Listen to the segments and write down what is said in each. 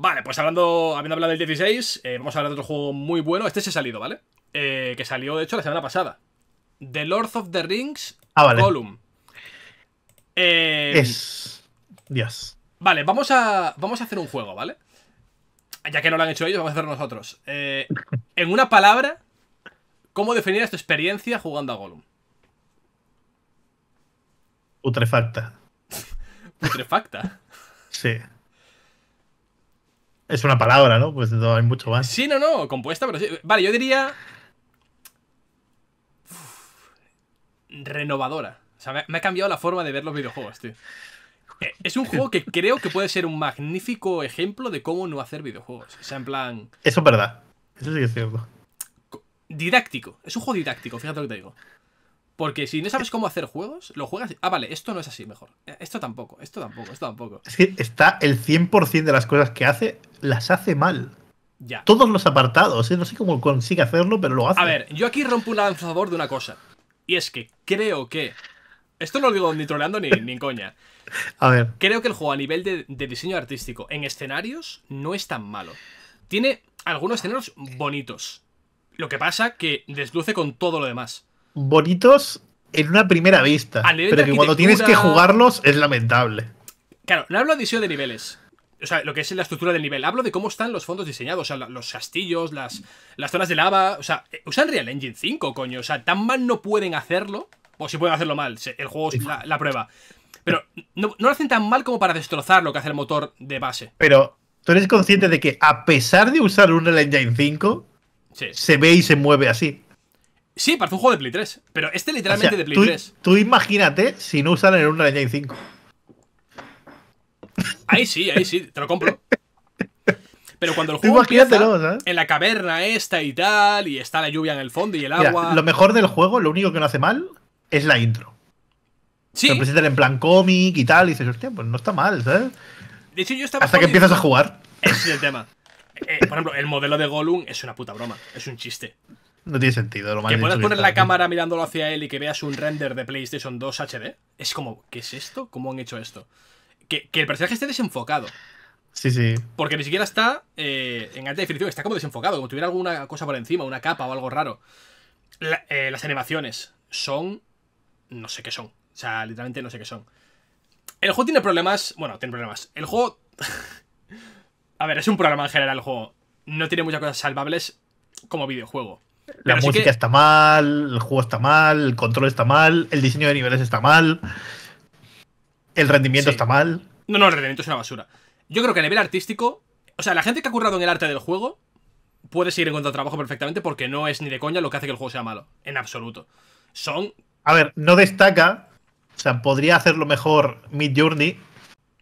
Vale, pues hablando, habiendo hablado del 16, eh, vamos a hablar de otro juego muy bueno. Este se ha salido, ¿vale? Eh, que salió, de hecho, la semana pasada. The Lord of the Rings ah, vale. Eh, es. Dios. Vale, vamos a, vamos a hacer un juego, ¿vale? Ya que no lo han hecho ellos, vamos a hacer nosotros. en una palabra, ¿cómo definirás tu experiencia jugando a Gollum? Putrefacta. ¿Putrefacta? sí. Es una palabra, ¿no? Pues hay mucho más. Sí, no, no, compuesta, pero sí. Vale, yo diría. renovadora. O sea, me ha cambiado la forma de ver los videojuegos, tío. Eh, es un juego que creo que puede ser un magnífico ejemplo de cómo no hacer videojuegos. O sea, en plan. Eso es verdad. Eso sí que es cierto. Didáctico. Es un juego didáctico, fíjate lo que te digo. Porque si no sabes cómo hacer juegos, lo juegas. Ah, vale, esto no es así mejor. Eh, esto tampoco, esto tampoco, esto tampoco. Es que está el 100% de las cosas que hace, las hace mal. Ya. Todos los apartados, ¿eh? no sé cómo consigue hacerlo, pero lo hace. A ver, yo aquí rompo un lanzador de una cosa. Y es que creo que. Esto no lo digo ni troleando ni, coña. A ver. Creo que el juego a nivel de, diseño artístico en escenarios no es tan malo. Tiene algunos escenarios bonitos. Lo que pasa que desluce con todo lo demás bonitos en una primera vista. Ah, pero que cuando tienes que jugarlos es lamentable. Claro, no hablo de diseño de niveles. O sea, lo que es la estructura del nivel. Hablo de cómo están los fondos diseñados. O sea, los castillos, las, las zonas de lava. O sea, eh, usan Real Engine 5, coño. O sea, tan mal no pueden hacerlo. O si pueden hacerlo mal. El juego es la, prueba. Pero no, lo hacen tan mal como para destrozar lo que hace el motor de base. Pero, ¿tú eres consciente de que a pesar de usar un Real Engine 5, se ve y se mueve así? Sí, parece un juego de Play 3. Pero este literalmente de Play 3. Tú imagínate si no usan el Unreal Engine 5. Ahí sí, ahí sí, te lo compro. Pero cuando el juego empieza en la caverna esta y tal, y está la lluvia en el fondo y el agua. lo mejor del juego, lo único que no hace mal, es la intro. Sí. Lo presentan en plan cómic y tal, y dices, hostia, pues no está mal, ¿sabes? Hasta que empiezas a jugar. Ese es el tema. Eh, por ejemplo, el modelo de Gollum es una puta broma, es un chiste. No tiene sentido. Lo que puedas poner la cámara mirándolo hacia él y que veas un render de PlayStation 2 HD. Es como, ¿qué es esto? ¿Cómo han hecho esto? Que, el personaje esté desenfocado. Sí, sí. Porque ni siquiera está eh, en alta definición, está como desenfocado, como tuviera alguna cosa por encima, una capa o algo raro. Eh, las animaciones son. No sé qué son. O sea, literalmente no sé qué son. El juego tiene problemas. Bueno, tiene problemas. El juego. A ver, es un programa en general el juego. No tiene muchas cosas salvables como videojuego. La música está mal, el juego está mal, el control está mal, el diseño de niveles está mal, el rendimiento está mal. No, no, el rendimiento es una basura. Yo creo que a nivel artístico, o sea, la gente que ha currado en el arte del juego puede seguir encontrando trabajo perfectamente porque no es ni de coña lo que hace que el juego sea malo, en absoluto. Son... A ver, no destaca, o sea, podría hacerlo mejor Mid Journey,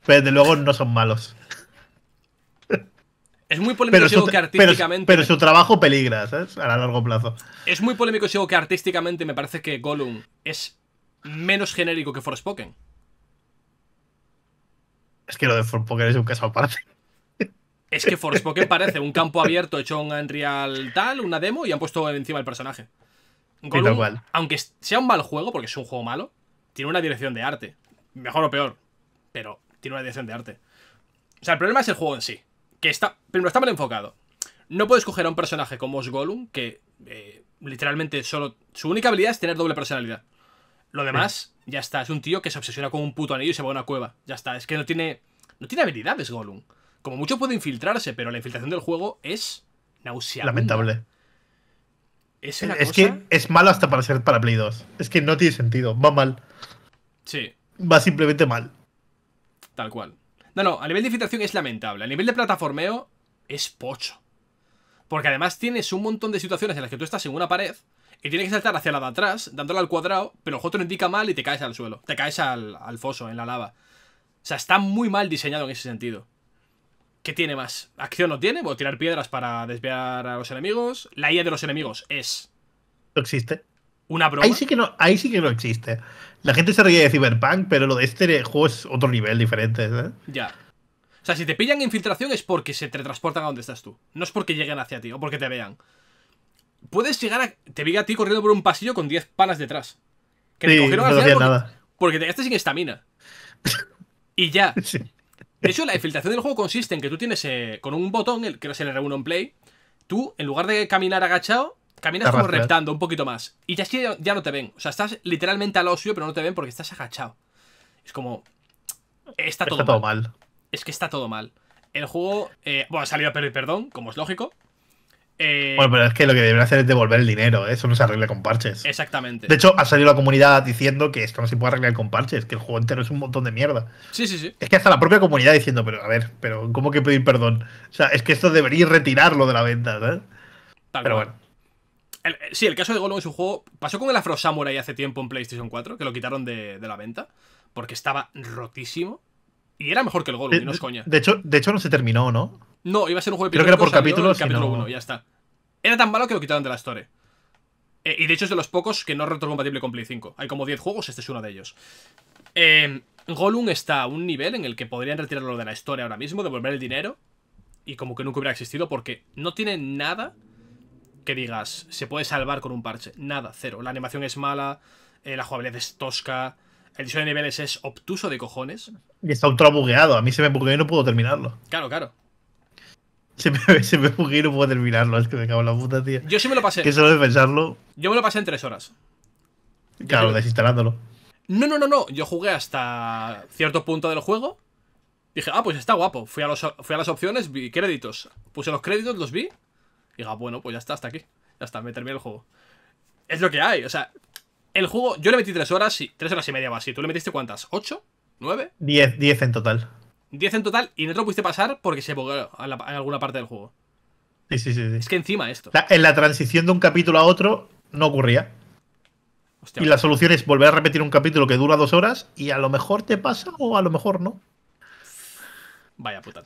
pero desde luego no son malos. Es muy polémico pero su, que artísticamente. Pero, su trabajo peligra, ¿sabes? A largo plazo. Es muy polémico digo que artísticamente me parece que Gollum es menos genérico que Forspoken. Es que lo de Forspoken es un caso aparte. Es que Forspoken parece un campo abierto hecho en Unreal tal, una demo y han puesto encima el personaje. Gollum, aunque sea un mal juego, porque es un juego malo, tiene una dirección de arte. Mejor o peor, pero tiene una dirección de arte. O sea, el problema es el juego en sí. Pero no primero, está mal enfocado. No puedes escoger a un personaje como os que eh, literalmente solo. Su única habilidad es tener doble personalidad. Lo demás, ya está. Es un tío que se obsesiona con un puto anillo y se va a una cueva. Ya está. Es que no tiene. No tiene habilidades, Gollum. Como mucho puede infiltrarse, pero la infiltración del juego es nauseabunda. Lamentable. Es, es que es malo hasta para ser para Play 2. Es que no tiene sentido. Va mal. Sí. Va simplemente mal. Tal cual. No, no, a nivel de infiltración es lamentable. A nivel de plataformeo es pocho. Porque además tienes un montón de situaciones en las que tú estás en una pared y tienes que saltar hacia la de atrás, dándole al cuadrado, pero el juego te lo indica mal y te caes al suelo. Te caes al, foso, en la lava. O sea, está muy mal diseñado en ese sentido. ¿Qué tiene más? Acción no tiene, voy tirar piedras para desviar a los enemigos. La IA de los enemigos es. No existe una broma. Ahí sí que no, ahí sí que no existe. La gente se ríe de Cyberpunk, pero lo de este juego es otro nivel diferente. Ya. O sea, si te pillan infiltración es porque se te transportan a donde estás tú. No es porque lleguen hacia ti o porque te vean. Puedes llegar a. Te vi a ti corriendo por un pasillo con 10 panas detrás. Que te cogieron no al porque, nada. porque te quedaste sin estamina. Y ya. De hecho, la infiltración del juego consiste en que tú tienes eh, con un botón, el, que no es el R1 en play, tú, en lugar de caminar agachado, Caminas como reptando un poquito más. Y ya, es que ya no te ven. O sea, estás literalmente al ocio, pero no te ven porque estás agachado. Es como. Está todo, mal. Es que está todo mal. El juego. Eh, bueno, ha salido a pedir perdón, como es lógico. Eh, bueno, pero es que lo que deben hacer es devolver el dinero, ¿eh? eso no se arregla con parches. Exactamente. De hecho, ha salido la comunidad diciendo que esto no se puede arreglar con parches, que el juego entero es un montón de mierda. Sí, sí, sí. Es que hasta la propia comunidad diciendo, pero a ver, pero ¿cómo que pedir perdón? O sea, es que esto debería retirarlo de la venta, ¿eh? pero bueno. Eh, sí, el caso de Gollum es un juego. Pasó con el Afro Samurai hace tiempo en PlayStation 4, que lo quitaron de, la venta, porque estaba rotísimo. Y era mejor que el Gollum, y no es coña. De hecho, de hecho, no se terminó, ¿no? No, iba a ser un juego de Creo que era por capítulos. Capítulo 1, ya está. Era tan malo que lo quitaron de la historia. Eh, y de hecho es de los pocos que no es retrocompatible con Play 5. Hay como 10 juegos, este es uno de ellos. Eh, Gollum está a un nivel en el que podrían retirarlo de la historia ahora mismo, devolver el dinero. Y como que nunca hubiera existido, porque no tiene nada que digas, se puede salvar con un parche. Nada, cero. La animación es mala, eh, la jugabilidad es tosca, el diseño de niveles es obtuso de cojones. Y está ultra bugueado. A mí se me bugueó y no puedo terminarlo. Claro, claro. Se me, bugueó y no puedo terminarlo. Es que me cago en la puta, tío. Yo sí me lo pasé. Que solo pensarlo. Yo me lo pasé en tres horas. Claro, desinstalándolo. No, no, no, no. Yo jugué hasta cierto punto del juego. Dije, ah, pues está guapo. Fui a, fui a las opciones, vi créditos. Puse los créditos, los vi diga, ah, bueno, pues ya está, hasta aquí. Ya está, me terminé el juego. Es lo que hay, o sea, el juego, yo le metí tres horas, y, Tres horas y media va. así. ¿Tú le metiste cuántas? ¿Ocho? ¿Nueve? Diez, diez en total. Diez en total y no te lo pudiste pasar porque se bugueó en, alguna parte del juego. Sí, sí, sí. Es que encima esto. en la transición de un capítulo a otro no ocurría. y la solución es volver a repetir un capítulo que dura dos horas y a lo mejor te pasa o a lo mejor no. Vaya puta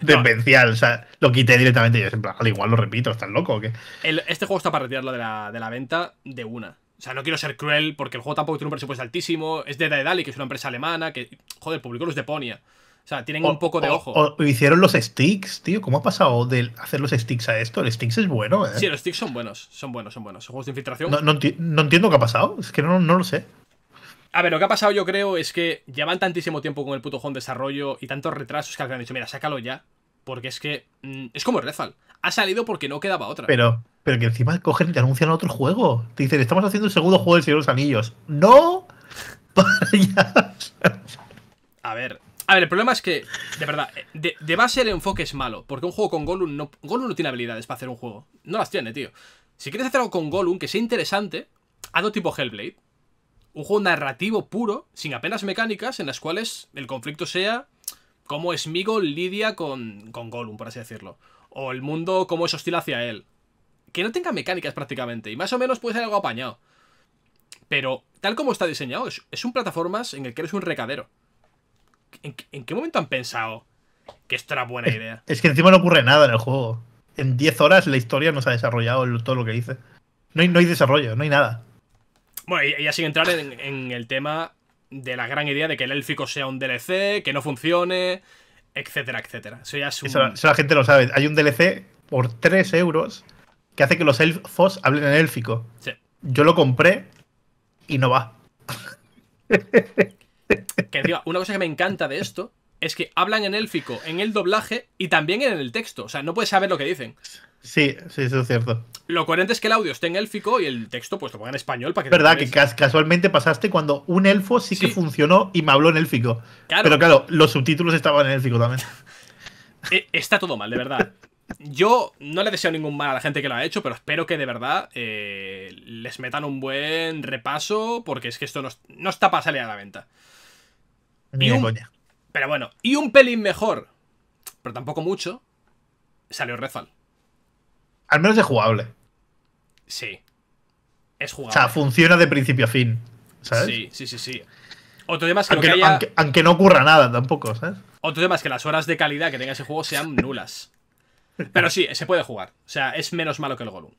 demencial. O sea, lo quité directamente. Yo plan, al igual lo repito, ¿estás loco o este juego está para retirarlo de la, de la venta de una. O sea, no quiero ser cruel porque el juego tampoco tiene un presupuesto altísimo. Es de Daedali, que es una empresa alemana, que, joder, publicó los de Ponia. O sea, tienen un poco de ojo. hicieron los sticks, tío. ¿Cómo ha pasado de hacer los sticks a esto? El sticks es bueno, ¿eh? Sí, los sticks son buenos, son buenos, son buenos. Son juegos de infiltración. No, no entiendo qué ha pasado. Es que no, no lo sé. A ver, lo que ha pasado yo creo es que llevan tantísimo tiempo con el puto juego desarrollo y tantos retrasos que han dicho, mira, sácalo ya. Porque es que mm, es como Redfall. Ha salido porque no quedaba otra. Pero, pero que encima cogen y te anuncian otro juego. Te dicen, estamos haciendo el segundo juego del Señor de los Anillos. ¡No! a ver. A ver, el problema es que, de verdad, de, base el enfoque es malo. Porque un juego con Gollum no, Gollum no tiene habilidades para hacer un juego. No las tiene, tío. Si quieres hacer algo con Gollum que sea interesante, hazlo tipo Hellblade un juego narrativo puro, sin apenas mecánicas, en las cuales el conflicto sea cómo Smigo lidia con, con Gollum, por así decirlo. O el mundo, cómo es hostil hacia él. Que no tenga mecánicas prácticamente, y más o menos puede ser algo apañado. Pero, tal como está diseñado, es, un plataformas en el que eres un recadero. ¿En, qué momento han pensado que esto era buena idea? Es, que encima no ocurre nada en el juego. En 10 horas la historia no se ha desarrollado todo lo que dice. No hay, no hay desarrollo, no hay nada. Bueno, y, ya así entrar en, el tema de la gran idea de que el élfico sea un DLC, que no funcione, etcétera, etcétera. Eso ya es la gente lo sabe. Hay un DLC por 3 euros que hace que los elfos hablen en élfico. Yo lo compré y no va. Que una cosa que me encanta de esto es que hablan en élfico en el doblaje y también en el texto. O sea, no puedes saber lo que dicen. Sí, sí, eso es cierto. Lo coherente es que el audio esté en élfico y el texto pues lo ponga en español para que... Es Verdad, que casualmente pasaste cuando un elfo sí, que funcionó y me habló en élfico. Pero claro, los subtítulos estaban en élfico también. Eh, está todo mal, de verdad. Yo no le deseo ningún mal a la gente que lo ha hecho, pero espero que de verdad eh, les metan un buen repaso, porque es que esto no, está para salir a la venta. Ni Pero bueno, y un pelín mejor, pero tampoco mucho, salió Redfall. Al menos es jugable. Sí. Es jugable. O sea, funciona de principio a fin. Sí, sí, sí, sí. Otro tema es que aunque, aunque, no ocurra nada tampoco, ¿sabes? Otro tema es que las horas de calidad que tenga ese juego sean nulas. Pero sí, se puede jugar. O sea, es menos malo que el Golum.